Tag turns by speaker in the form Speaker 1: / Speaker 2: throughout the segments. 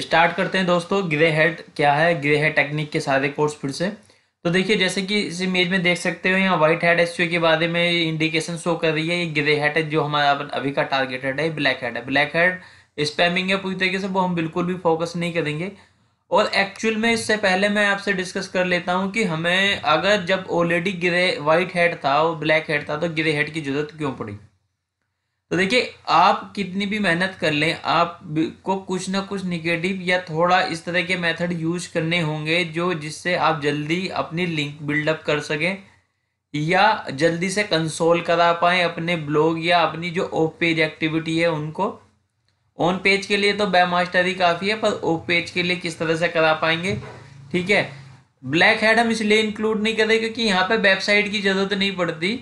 Speaker 1: Start करते हैं दोस्तों ग्रे हेड क्या है ग्रे हेड टेक्निक के सारे कोर्स फिर से तो देखिए जैसे कि इस इमेज में देख सकते हो यहाँ व्हाइट हेड एस के बारे में इंडिकेशन शो कर रही है ये ग्रे हेड है जो हमारा अभी का टारगेटेड है ब्लैक हेड है ब्लैक हेड स्पैमिंग है पूरी तरीके से वो हम बिल्कुल भी फोकस नहीं करेंगे और एक्चुअल में इससे पहले मैं आपसे डिस्कस कर लेता हूँ कि हमें अगर जब ऑलरेडी ग्रे वाइट हेड था और ब्लैक हेड था तो ग्रे हेड की जरूरत क्यों पड़ी तो देखिए आप कितनी भी मेहनत कर लें आप को कुछ ना कुछ निगेटिव या थोड़ा इस तरह के मेथड यूज करने होंगे जो जिससे आप जल्दी अपनी लिंक बिल्डअप कर सकें या जल्दी से कंसोल करा पाएँ अपने ब्लॉग या अपनी जो ऑफ पेज एक्टिविटी है उनको ऑन पेज के लिए तो बे मास्टर ही काफ़ी है पर ऑफ पेज के लिए किस तरह से करा पाएंगे ठीक है ब्लैक हेड हम इसलिए इंक्लूड नहीं कर रहे क्योंकि यहाँ पे वेबसाइट की ज़रूरत नहीं पड़ती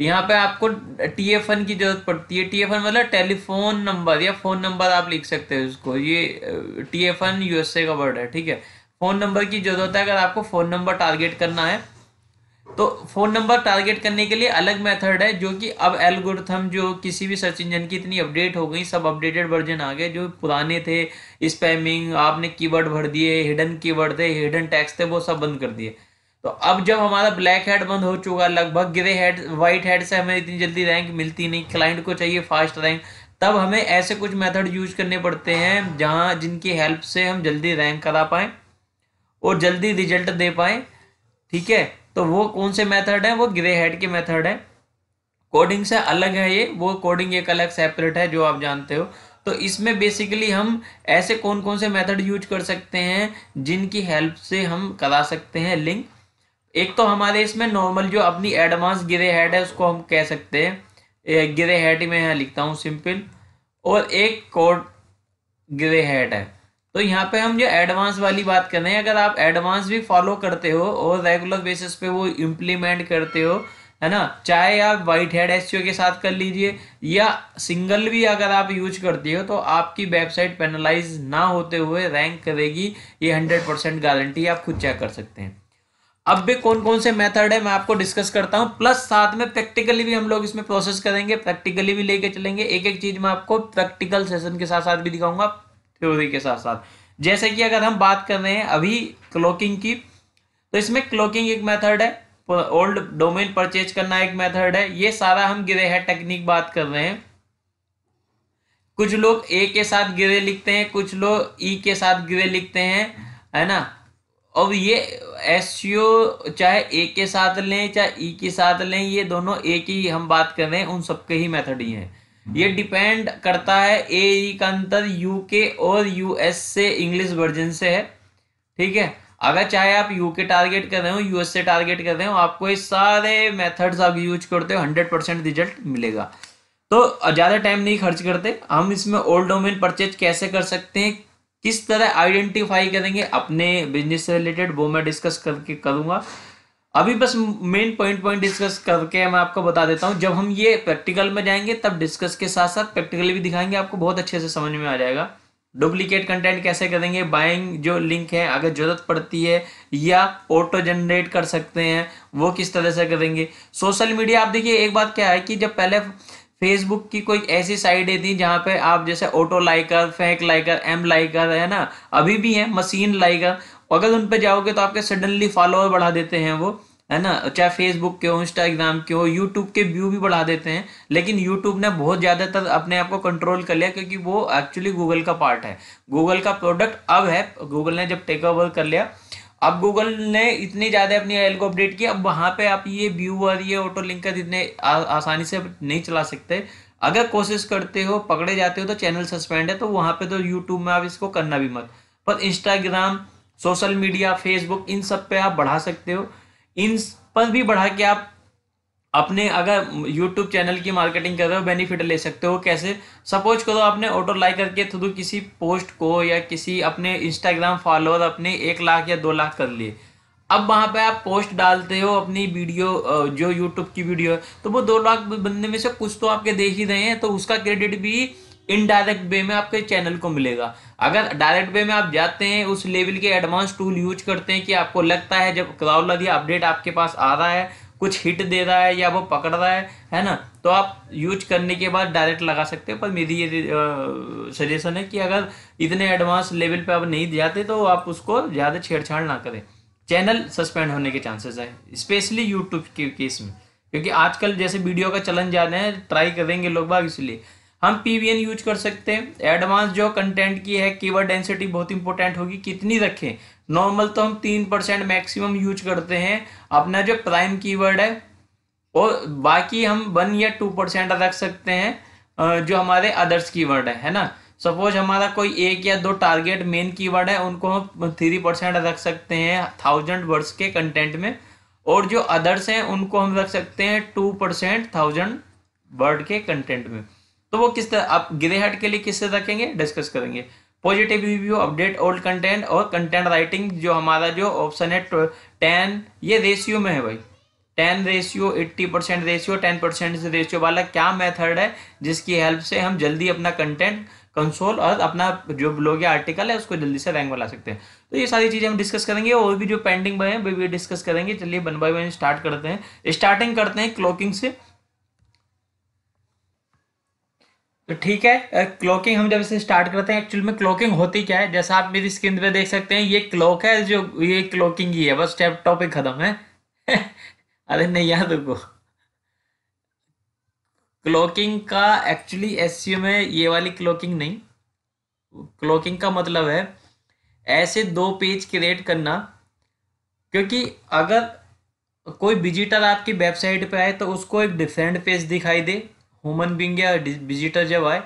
Speaker 1: यहाँ पे आपको टी एफ एन की जरूरत पड़ती है टी एफ एन मतलब टेलीफोन नंबर या फ़ोन नंबर आप लिख सकते हैं उसको ये टी एफ एन यूएसए का वर्ड है ठीक है फ़ोन नंबर की ज़रूरत है अगर आपको फ़ोन नंबर टारगेट करना है तो फ़ोन नंबर टारगेट करने के लिए अलग मेथड है जो कि अब एल्गोरिथम जो किसी भी सर्च इंजन की इतनी अपडेट हो गई सब अपडेटेड वर्जन आ गए जो पुराने थे स्पैमिंग आपने कीवर्ड भर दिए हिडन कीवर्ड थे हिडन टैक्स थे वो सब बंद कर दिए तो अब जब हमारा ब्लैक हेड बंद हो चुका लगभग ग्रे हेड वाइट हेड से हमें इतनी जल्दी रैंक मिलती नहीं क्लाइंट को चाहिए फास्ट रैंक तब हमें ऐसे कुछ मेथड यूज करने पड़ते हैं जहां जिनकी हेल्प से हम जल्दी रैंक करा पाए और जल्दी रिजल्ट दे पाए ठीक है तो वो कौन से मेथड है वो ग्रे हेड के मेथड है कोडिंग से अलग है ये वो कोडिंग एक अलग सेपरेट है जो आप जानते हो तो इसमें बेसिकली हम ऐसे कौन कौन से मेथड यूज कर सकते हैं जिनकी हेल्प से हम करा सकते हैं लिंक एक तो हमारे इसमें नॉर्मल जो अपनी एडवांस ग्रे हेड है उसको हम कह सकते हैं ग्रे हेड में यहाँ लिखता हूँ सिंपल और एक कोड ग्रे हेड है तो यहाँ पे हम जो एडवांस वाली बात कर रहे हैं अगर आप एडवांस भी फॉलो करते हो और रेगुलर बेसिस पे वो इम्प्लीमेंट करते हो है ना चाहे आप वाइट हेड एस के साथ कर लीजिए या सिंगल भी अगर आप यूज करते हो तो आपकी वेबसाइट पेनलाइज ना होते हुए रैंक करेगी ये हंड्रेड परसेंट गारंटी आप खुद चेक कर सकते हैं अब भी कौन कौन से मेथड है मैं आपको डिस्कस करता हूँ प्लस साथ में प्रैक्टिकली भी हम लोग इसमें प्रोसेस करेंगे प्रैक्टिकली भी लेके चलेंगे एक एक चीज मैं आपको प्रैक्टिकल सेशन के साथ साथ भी दिखाऊंगा थ्योरी के साथ साथ जैसे कि अगर हम बात कर रहे हैं अभी क्लोकिंग की तो इसमें क्लोकिंग एक मैथड है ओल्ड डोमेन परचेज करना एक मैथड है ये सारा हम गिरे है टेक्निक बात कर रहे हैं कुछ लोग ए के साथ गिरे लिखते हैं कुछ लोग ई e के साथ गिरे लिखते हैं है ना अब ये एस चाहे ए के साथ लें चाहे ई e के साथ लें ये दोनों एक ही हम बात कर रहे हैं उन सबके ही मेथड ही हैं ये डिपेंड हम्म। करता है ए ई का अंतर यू के और यूएस से इंग्लिश वर्जन से है ठीक है अगर चाहे आप यूके टारगेट कर रहे हो यूएस से टारगेट कर रहे हो आपको ये सारे मेथड्स आप यूज करते हो हंड्रेड परसेंट रिजल्ट मिलेगा तो ज़्यादा टाइम नहीं खर्च करते हम इसमें ओल्ड डोमेन परचेज कैसे कर सकते हैं किस तरह आइडेंटिफाई करेंगे अपने बिजनेस से रिलेटेड वो मैं डिस्कस करके करूँगा अभी बस मेन पॉइंट पॉइंट डिस्कस करके मैं आपको बता देता हूँ जब हम ये प्रैक्टिकल में जाएंगे तब डिस्कस के साथ साथ प्रैक्टिकल भी दिखाएंगे आपको बहुत अच्छे से समझ में आ जाएगा डुप्लीकेट कंटेंट कैसे करेंगे बाइंग जो लिंक है अगर ज़रूरत पड़ती है या ऑटो जनरेट कर सकते हैं वो किस तरह से करेंगे सोशल मीडिया आप देखिए एक बात क्या है कि जब पहले फेसबुक की कोई ऐसी साइडें थी जहाँ पे आप जैसे auto liker fake liker M liker है ना अभी भी है मशीन लाइकर अगर उन पे जाओगे तो आपके सडनली फॉलोअर बढ़ा देते हैं वो है ना चाहे फेसबुक के हो इंस्टाग्राम के हो यूट्यूब के व्यू भी बढ़ा देते हैं लेकिन यूट्यूब ने बहुत ज़्यादातर अपने आप को कंट्रोल कर लिया क्योंकि वो एक्चुअली गूगल का पार्ट है गूगल का प्रोडक्ट अब है गूगल ने जब टेक ओवर कर लिया अब गूगल ने इतनी ज़्यादा अपनी एल को अपडेट किया अब वहाँ पे आप ये व्यू और ये ऑटो लिंक का इतने आसानी से नहीं चला सकते अगर कोशिश करते हो पकड़े जाते हो तो चैनल सस्पेंड है तो वहाँ पे तो यूट्यूब में आप इसको करना भी मत पर इंस्टाग्राम सोशल मीडिया फेसबुक इन सब पे आप बढ़ा सकते हो इन पर भी बढ़ा के आप अपने अगर YouTube चैनल की मार्केटिंग कर रहे हो बेनिफिट ले सकते हो कैसे सपोज करो आपने ऑटो लाइक करके थ्रू किसी पोस्ट को या किसी अपने इंस्टाग्राम फॉलोअर अपने एक लाख या दो लाख कर लिए अब वहाँ पे आप पोस्ट डालते हो अपनी वीडियो जो यूट्यूब की वीडियो है तो वो दो लाख बंदे में से कुछ तो आपके देख ही रहे हैं तो उसका क्रेडिट भी इनडायरेक्ट वे में आपके चैनल को मिलेगा अगर डायरेक्ट वे में आप जाते हैं उस लेवल के एडवांस टूल यूज करते हैं कि आपको लगता है जब क्राउल अपडेट आपके पास आ रहा है कुछ हिट दे रहा है या वो पकड़ रहा है है ना तो आप यूज करने के बाद डायरेक्ट लगा सकते हैं पर मेरी ये सजेशन है कि अगर इतने एडवांस लेवल पे आप नहीं जाते तो आप उसको ज़्यादा छेड़छाड़ ना करें चैनल सस्पेंड होने के चांसेस है स्पेशली यूट्यूब के केस में क्योंकि आजकल जैसे वीडियो का चलन ज़्यादा है ट्राई करेंगे लोग बाग इसलिए हम पीवीएन यूज कर सकते हैं एडवांस जो कंटेंट की है कीवर्ड डेंसिटी बहुत इंपॉर्टेंट होगी कितनी रखें नॉर्मल तो हम तीन परसेंट मैक्सिमम यूज करते हैं अपना जो प्राइम कीवर्ड है और बाकी हम वन या टू परसेंट रख सकते हैं जो हमारे अदर्स कीवर्ड है है ना सपोज हमारा कोई एक या दो टारगेट मेन कीवर्ड है उनको हम थ्री परसेंट रख सकते हैं थाउजेंड वर्ड्स के कंटेंट में और जो अदर्स हैं उनको हम रख सकते हैं टू परसेंट थाउजेंड वर्ड के कंटेंट में तो वो किस तरह आप गिरेहट के लिए किससे रखेंगे डिस्कस करेंगे positive review update old content और कंटेंट राइटिंग जो हमारा जो ऑप्शन है टेन ये रेशियो में है भाई ten ratio eighty percent ratio ten percent ratio वाला क्या मेथड है जिसकी हेल्प से हम जल्दी अपना कंटेंट कंसोल और अपना जो ब्लॉग या आर्टिकल है उसको जल्दी से रैंक बना सकते हैं तो ये सारी चीज़ें हम डिस्कस करेंगे और भी जो पेंडिंग बने हैं वे भी डिस्कस करेंगे चलिए बन बाय वन स्टार्ट करते हैं स्टार्टिंग करते हैं क्लॉकिंग से तो ठीक है क्लॉकिंग हम जब इसे स्टार्ट करते हैं एक्चुअल में क्लॉकिंग होती क्या है जैसा आप मेरी स्क्रीन पे देख सकते हैं ये क्लॉक है जो ये क्लॉकिंग ही है बस स्टेप टॉपिक खत्म है अरे नहीं याद रुको क्लॉकिंग का एक्चुअली एस में ये वाली क्लॉकिंग नहीं क्लॉकिंग का मतलब है ऐसे दो पेज क्रिएट करना क्योंकि अगर कोई विजिटर आपकी वेबसाइट पे आए तो उसको एक डिफरेंट पेज दिखाई दे ह्यूमन बींग या विजिटर जब आए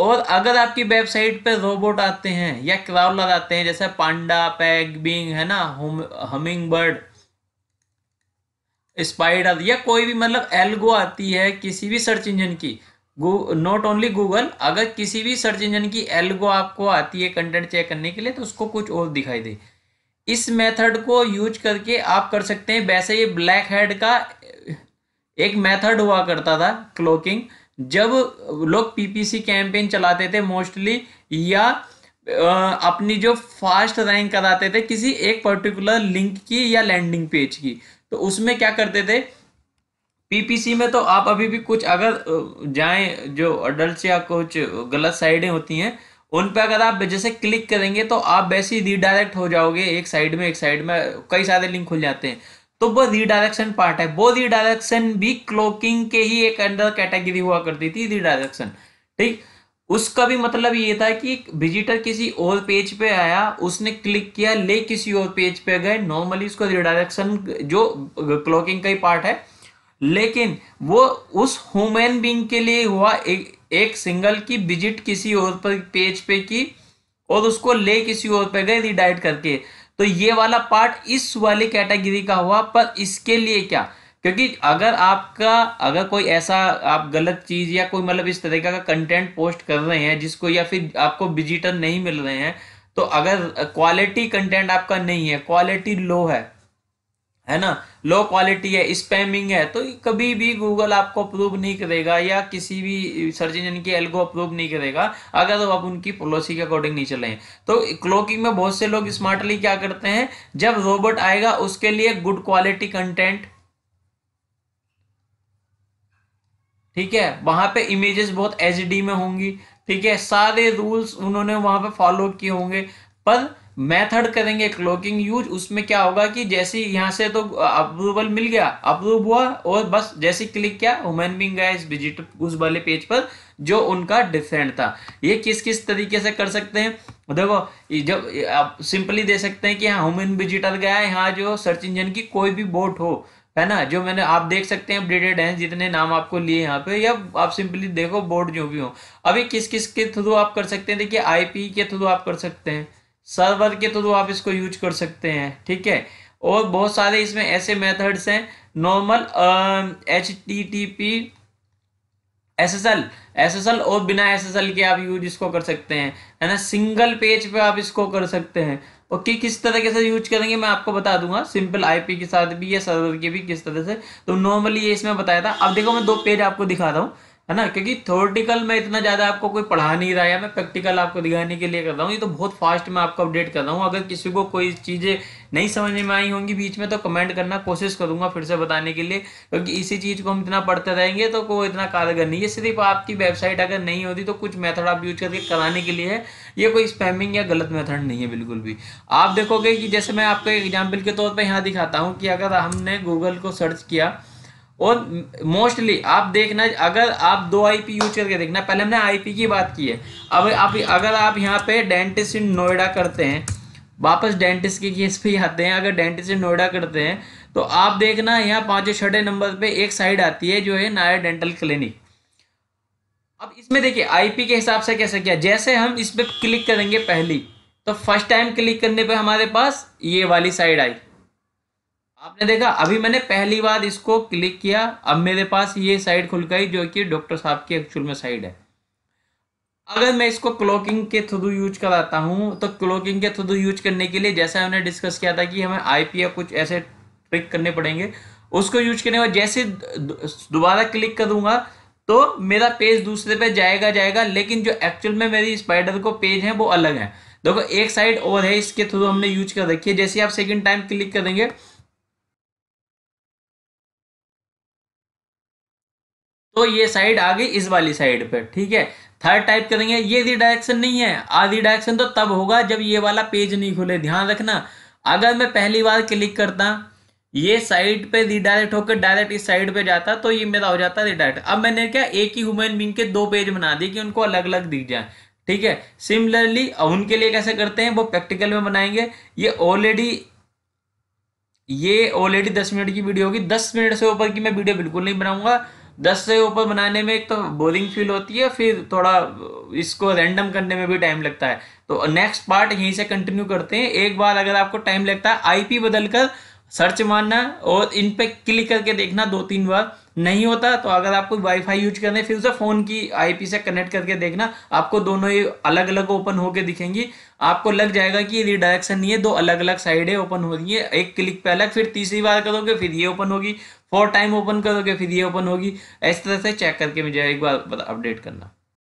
Speaker 1: और अगर आपकी वेबसाइट पर रोबोट आते हैं या क्राउलर आते हैं जैसे पांडा पैग बिंग है ना हमिंग बर्ड स्पाइडर या कोई भी मतलब एल्गो आती है किसी भी सर्च इंजन की नॉट ओनली गूगल अगर किसी भी सर्च इंजन की एल्गो आपको आती है कंटेंट चेक करने के लिए तो उसको कुछ और दिखाई दे इस मेथड को यूज करके आप कर सकते हैं वैसे ये ब्लैक हेड का एक मेथड हुआ करता था क्लोकिंग जब लोग पीपीसी कैंपेन चलाते थे मोस्टली या अपनी जो फास्ट रैंक कराते थे किसी एक पर्टिकुलर लिंक की या लैंडिंग पेज की तो उसमें क्या करते थे पीपीसी में तो आप अभी भी कुछ अगर जाएं जो अडल्ट या कुछ गलत साइडें होती हैं उन पर अगर आप जैसे क्लिक करेंगे तो आप वैसे ही रिडायरेक्ट हो जाओगे एक साइड में एक साइड में कई सारे लिंक खुल जाते हैं तो वो रिडायरेक्शन पार्ट है वो रिडायरेक्शन भी क्लोकिंग के ही एक अंडर कैटेगरी हुआ करती थी रिडायरेक्शन ठीक उसका भी मतलब ये था कि विजिटर किसी और पेज पे आया उसने क्लिक किया ले किसी और पेज पे गए नॉर्मली उसको रिडायरेक्शन जो क्लॉकिंग का ही पार्ट है लेकिन वो उस ह्यूमन बींग के लिए हुआ एक, एक सिंगल की विजिट किसी और पर पेज पे की और उसको ले किसी और पे गए रिडाइट करके तो ये वाला पार्ट इस वाली कैटेगरी का हुआ पर इसके लिए क्या क्योंकि अगर आपका अगर कोई ऐसा आप गलत चीज़ या कोई मतलब इस तरीके का कंटेंट पोस्ट कर रहे हैं जिसको या फिर आपको विजिटर नहीं मिल रहे हैं तो अगर क्वालिटी कंटेंट आपका नहीं है क्वालिटी लो है है ना लो क्वालिटी है स्पैमिंग है तो कभी भी गूगल आपको अप्रूव नहीं करेगा या किसी भी सर्च इंजन की एल्गो अप्रूव नहीं करेगा अगर तो आप उनकी पॉलिसी के अकॉर्डिंग नहीं चले तो क्लोकिंग में बहुत से लोग स्मार्टली क्या करते हैं जब रोबोट आएगा उसके लिए गुड क्वालिटी कंटेंट ठीक है वहां पे इमेजेस बहुत एच में होंगी ठीक है सारे रूल्स उन्होंने वहां पर फॉलो किए होंगे पर मेथड करेंगे क्लोकिंग यूज उसमें क्या होगा कि जैसे यहाँ से तो अप्रूवल मिल गया अप्रूव हुआ और बस जैसे क्लिक किया ह्यूमन बींग गया इस विजिट उस वाले पेज पर जो उनका डिफरेंट था ये किस किस तरीके से कर सकते हैं देखो जब आप सिंपली दे सकते हैं कि हाँ ह्यूमन विजिटर गया है यहाँ जो सर्च इंजन की कोई भी बोट हो है ना जो मैंने आप देख सकते हैं अपडेटेड हैं जितने नाम आपको लिए यहाँ पे या आप सिंपली देखो बोर्ड जो भी हो अभी किस किस के थ्रू आप कर सकते हैं देखिए आईपी के थ्रू आप कर सकते हैं सर्वर के थ्रू आप इसको यूज कर सकते हैं ठीक है और बहुत सारे इसमें ऐसे मेथड्स हैं normal H T T P S S L S S L और बिना एस एस एल के आप यूज इसको कर सकते हैं है ना सिंगल पेज पे आप इसको कर सकते हैं और कि किस तरह से यूज करेंगे मैं आपको बता दूंगा सिंपल आईपी के साथ भी या सर्वर के भी किस तरह से तो नॉर्मली ये इसमें बताया था अब देखो मैं दो पेज आपको दिखा रहा हूँ है ना क्योंकि थोरटिकल में इतना ज़्यादा आपको कोई पढ़ा नहीं रहा है मैं प्रैक्टिकल आपको दिखाने के लिए कर रहा हूँ ये तो बहुत फास्ट में आपको अपडेट कर रहा हूँ अगर किसी को कोई चीज़ें नहीं समझ में आई होंगी बीच में तो कमेंट करना कोशिश करूंगा फिर से बताने के लिए क्योंकि इसी चीज़ को हम इतना पढ़ते रहेंगे तो वो इतना कारगर नहीं है सिर्फ आपकी वेबसाइट अगर नहीं होती तो कुछ मैथड आप यूज करके कराने के लिए है ये कोई स्पैमिंग या गलत मैथड नहीं है बिल्कुल भी आप देखोगे कि जैसे मैं आपको एग्जाम्पल के तौर पर यहाँ दिखाता हूँ कि अगर हमने गूगल को सर्च किया और मोस्टली आप देखना अगर आप दो आईपी यूज करके देखना पहले हमने आईपी की बात की है अब आप अगर आप यहाँ पे डेंटिस्ट इन नोएडा करते हैं वापस डेंटिस्ट के केस पे आते हैं अगर डेंटिस्ट इन नोएडा करते हैं तो आप देखना यहाँ पाँचों छठे नंबर पे एक साइड आती है जो है नायर डेंटल क्लिनिक अब इसमें देखिए आई के हिसाब से कैसे किया जैसे हम इस पर क्लिक करेंगे पहली तो फर्स्ट टाइम क्लिक करने पर हमारे पास ये वाली साइड आई आपने देखा अभी मैंने पहली बार इसको क्लिक किया अब मेरे पास ये साइड खुल गई जो कि डॉक्टर साहब की एक्चुअल में साइड है अगर मैं इसको क्लॉकिंग के थ्रू यूज कराता हूँ तो क्लोकिंग के थ्रू यूज करने के लिए जैसा हमने डिस्कस किया था कि हमें आईपी या कुछ ऐसे ट्रिक करने पड़ेंगे उसको यूज करने बाद जैसे दोबारा क्लिक करूंगा तो मेरा पेज दूसरे पे जाएगा जाएगा लेकिन जो एक्चुअल में मेरी स्पाइडर को पेज है वो अलग है देखो एक साइड और है इसके थ्रू हमने यूज कर रखी है जैसे आप सेकंड टाइम क्लिक करेंगे तो ये साइड आ गई इस वाली साइड पे ठीक है थर्ड टाइप करेंगे ये रिडायरेक्शन नहीं है आधी डायरेक्शन तो तब होगा जब ये वाला पेज नहीं खुले ध्यान रखना अगर मैं पहली बार क्लिक करता ये साइड पे रिडायरेक्ट होकर डायरेक्ट इस साइड पे जाता तो ये मेरा हो जाता रिडायरेक्ट अब मैंने क्या एक ही ह्यूमन बींग के दो पेज बना दिए कि उनको अलग अलग दिख जाए ठीक है सिमिलरली उनके लिए कैसे करते हैं वो प्रैक्टिकल में बनाएंगे ये ऑलरेडी ये ऑलरेडी दस मिनट की वीडियो होगी दस मिनट से ऊपर की मैं वीडियो बिल्कुल नहीं बनाऊंगा दस से ऊपर बनाने में एक तो बोरिंग फील होती है फिर थोड़ा इसको रैंडम करने में भी टाइम लगता है तो नेक्स्ट पार्ट यहीं से कंटिन्यू करते हैं एक बार अगर आपको टाइम लगता है आईपी बदलकर सर्च मारना और इन पे क्लिक करके देखना दो तीन बार नहीं होता तो अगर आपको वाईफाई यूज करना है फिर उसे फ़ोन की आईपी से कनेक्ट करके देखना आपको दोनों ही अलग अलग ओपन होके दिखेंगी आपको लग जाएगा कि रिडायरेक्शन नहीं है दो अलग अलग साइडें ओपन हो रही है एक क्लिक पे अलग फिर तीसरी बार करोगे फिर ये ओपन होगी फोर टाइम ओपन करोगे फिर ये ओपन होगी इस तरह से चेक करके मुझे एक बार अपडेट करना